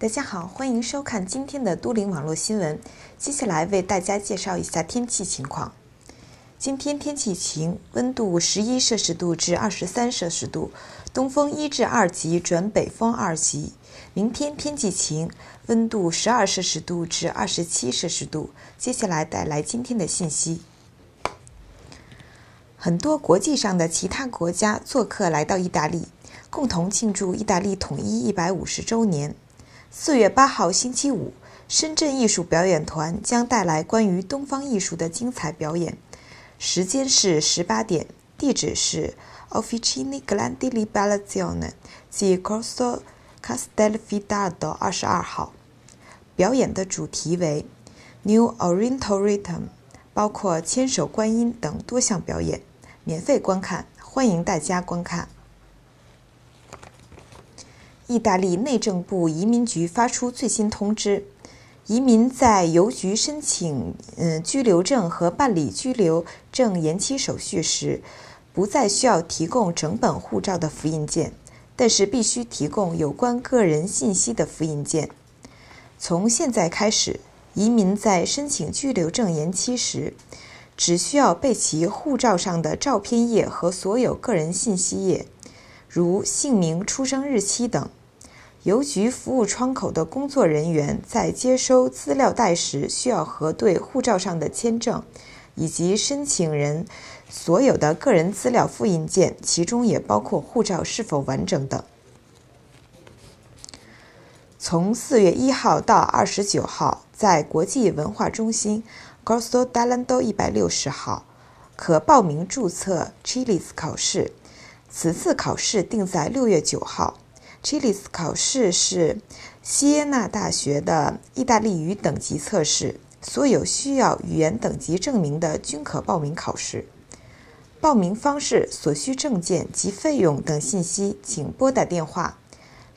大家好，欢迎收看今天的都灵网络新闻。接下来为大家介绍一下天气情况。今天天气晴，温度十一摄氏度至二十三摄氏度，东风一至二级转北风二级。明天天气晴，温度十二摄氏度至二十七摄氏度。接下来带来今天的信息。很多国际上的其他国家做客来到意大利，共同庆祝意大利统一一百五十周年。四月八号星期五，深圳艺术表演团将带来关于东方艺术的精彩表演，时间是十八点，地址是 Officina g l a n d i l i b a l a z i o n n c i Corso Castelfidardo 二十二号。表演的主题为 New Oriental Rhythm，包括千手观音等多项表演，免费观看，欢迎大家观看。意大利内政部移民局发出最新通知，移民在邮局申请嗯居留证和办理居留证延期手续时，不再需要提供整本护照的复印件，但是必须提供有关个人信息的复印件。从现在开始，移民在申请居留证延期时，只需要备齐护照上的照片页和所有个人信息页，如姓名、出生日期等。邮局服务窗口的工作人员在接收资料袋时，需要核对护照上的签证，以及申请人所有的个人资料复印件，其中也包括护照是否完整等。从四月一号到二十九号，在国际文化中心 c r o s t o Dalando 一百六十号可报名注册 Chile's 考试，此次考试定在六月九号。c h i l i 考试是西耶纳大学的意大利语等级测试，所有需要语言等级证明的均可报名考试。报名方式、所需证件及费用等信息，请拨打电话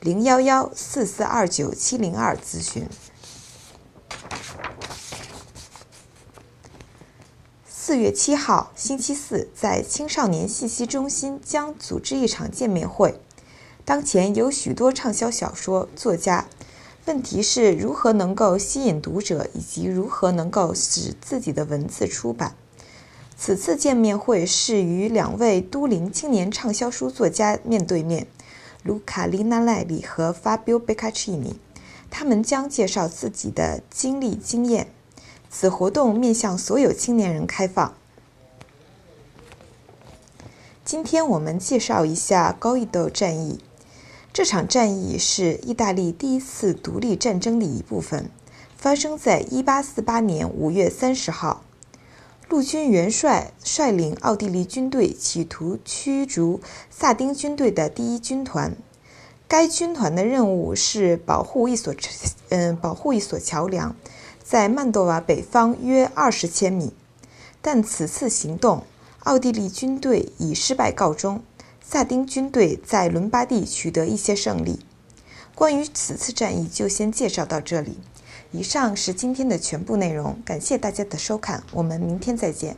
零幺幺四四二九七零二咨询。四月七号星期四，在青少年信息中心将组织一场见面会。当前有许多畅销小说作家。问题是如何能够吸引读者，以及如何能够使自己的文字出版。此次见面会是与两位都灵青年畅销书作家面对面，卢卡·里纳莱里和法比奥·贝卡奇尼，他们将介绍自己的经历经验。此活动面向所有青年人开放。今天我们介绍一下高义斗战役。这场战役是意大利第一次独立战争的一部分，发生在一八四八年五月三十号。陆军元帅率领奥地利军队，企图驱逐萨丁军队的第一军团。该军团的任务是保护一所，嗯，保护一所桥梁，在曼多瓦北方约二十千米。但此次行动，奥地利军队以失败告终。萨丁军队在伦巴第取得一些胜利。关于此次战役，就先介绍到这里。以上是今天的全部内容，感谢大家的收看，我们明天再见。